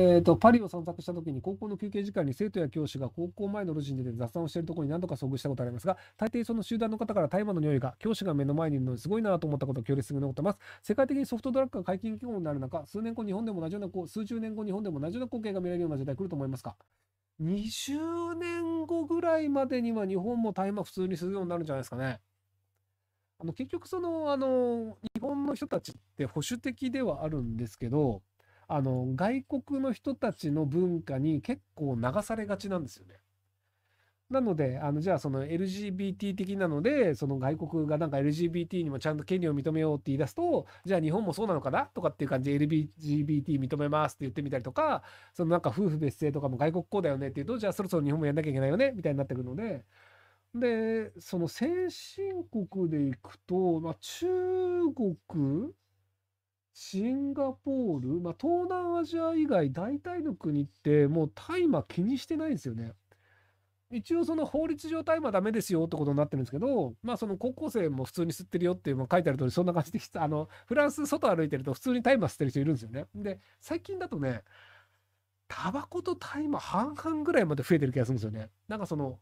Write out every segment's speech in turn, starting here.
えーと、パリを散策した時に高校の休憩時間に生徒や教師が高校前の路地に出て雑談をしているところに何度か遭遇したことありますが大抵その集団の方から大麻の匂いが教師が目の前にいるのにすごいなと思ったことを強烈に残ってます世界的にソフトドラッグが解禁機構になる中数年後日本でも同じような数十年後日本でも同じような光景が見られるような時代来ると思いますか20年後ぐらいまでには日本も大麻普通にするようになるんじゃないですかねあの結局そのあの日本の人たちって保守的ではあるんですけどあの、外国の人たちの文化に結構流されがちなんですよね。なので、あの、じゃあその LGBT 的なので、その外国がなんか LGBT にもちゃんと権利を認めようって言い出すと、じゃあ日本もそうなのかなとかっていう感じで LGBT 認めますって言ってみたりとか、そのなんか夫婦別姓とかも外国こうだよねっていうと、じゃあそろそろ日本もやんなきゃいけないよねみたいになってくるので、で、その先進国でいくと、まあ、中国シンガポール、まあ、東南アジア以外大体の国ってもう大麻気にしてないんですよね。一応その法律上大麻ダメですよってことになってるんですけど、まあその高校生も普通に吸ってるよって書いてある通りそんな感じで、あの、フランス外歩いてると普通に大麻吸ってる人いるんですよね。で、最近だとね、タバコと大麻半々ぐらいまで増えてる気がするんですよね。なんかその、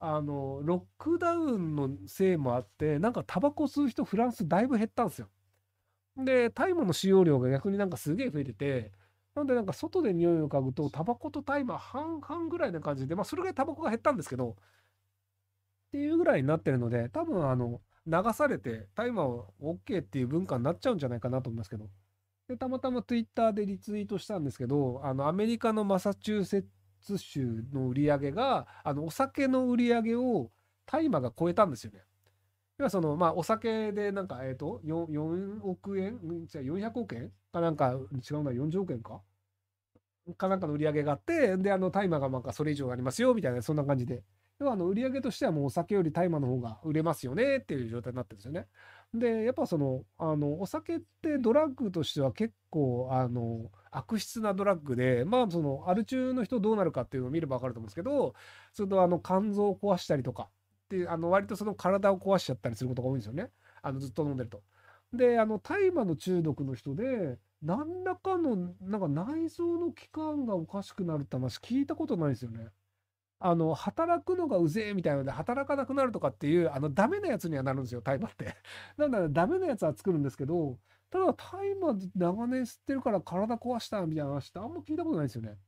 あの、ロックダウンのせいもあって、なんかタバコ吸う人フランスだいぶ減ったんですよ。で、大麻の使用量が逆になんかすげえ増えてて、なんでなんか外で匂いを嗅ぐと、タバコと大麻半々ぐらいな感じで、まあそれぐらいタバコが減ったんですけど、っていうぐらいになってるので、多分あの、流されて大麻を OK っていう文化になっちゃうんじゃないかなと思いますけど。で、たまたま Twitter でリツイートしたんですけど、あの、アメリカのマサチューセッツ州の売り上げが、あの、お酒の売り上げを大麻が超えたんですよね。要はその、まあ、お酒でなんか、えっ、ー、と4、4億円じゃ400億円かなんか、違うな、40億円かかなんかの売り上げがあって、で、あの、大麻がなんかそれ以上ありますよ、みたいな、そんな感じで。要は、あの、売り上げとしてはもうお酒より大麻の方が売れますよね、っていう状態になってるんですよね。で、やっぱその、あの、お酒ってドラッグとしては結構、あの、悪質なドラッグで、まあ、その、アル中の人どうなるかっていうのを見ればわかると思うんですけど、それと、あの、肝臓を壊したりとか、ってあの割とその体を壊しちゃったりすることが多いんですよねあのずっと飲んでると。であの大麻の中毒の人で何らかのなんか内臓の器官がおかしくなるって話聞いたことないですよね。あの働くのがうぜえみたいなので働かなくなるとかっていうあのダメなやつにはなるんですよ大麻って。なんだダメなやつは作るんですけどただ大麻長年吸ってるから体壊したみたいな話ってあんま聞いたことないですよね。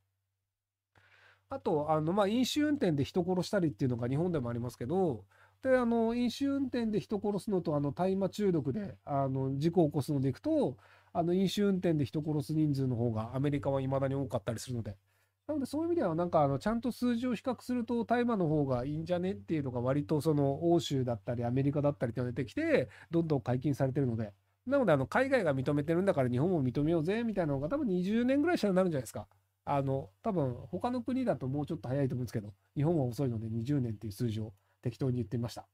あと、あの、まあ、飲酒運転で人殺したりっていうのが日本でもありますけど、で、あの、飲酒運転で人殺すのと、あの、大麻中毒で、あの、事故を起こすのでいくと、あの、飲酒運転で人殺す人数の方がアメリカは未だに多かったりするので。なので、そういう意味では、なんか、あの、ちゃんと数字を比較すると、大麻の方がいいんじゃねっていうのが、割と、その、欧州だったり、アメリカだったりって出てきて、どんどん解禁されてるので。なので、あの、海外が認めてるんだから、日本も認めようぜ、みたいなのが、多分20年ぐらいしたらなるんじゃないですか。あの、多分他の国だともうちょっと早いと思うんですけど、日本は遅いので20年っていう数字を適当に言ってみました。